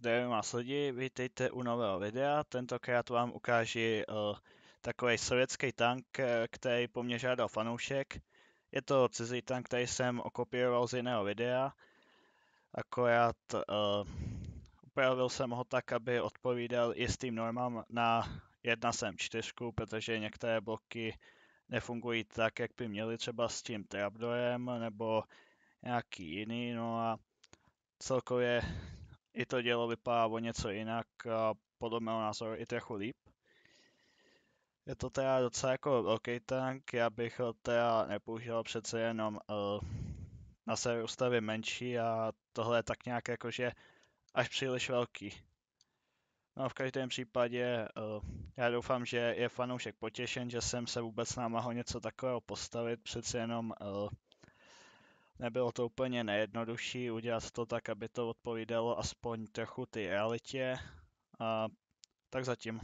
Zdravím vás lidi, vítejte u nového videa. Tentokrát vám ukáži uh, eh, takový sovětský tank, eh, který po mně žádal fanoušek. Je to cizí tank, který jsem okopíroval z jiného videa. Akorát uh, upravil jsem ho tak, aby odpovídal jistým normám na 1.7.4, protože některé bloky nefungují tak, jak by měly třeba s tím trapdorem nebo nějaký jiný, no a celkově i to dělo vypadá o něco jinak a podle mého názoru i trochu líp. Je to teda docela jako velký tank, já bych ho teda nepoužil přece jenom uh, na severu stavy menší a tohle je tak nějak jakože až příliš velký. No v každém případě uh, já doufám, že je fanoušek potěšen, že jsem se vůbec námahl něco takového postavit, přece jenom uh, nebylo to úplně nejjednodušší udělat to tak, aby to odpovídalo aspoň trochu ty realitě. A tak zatím.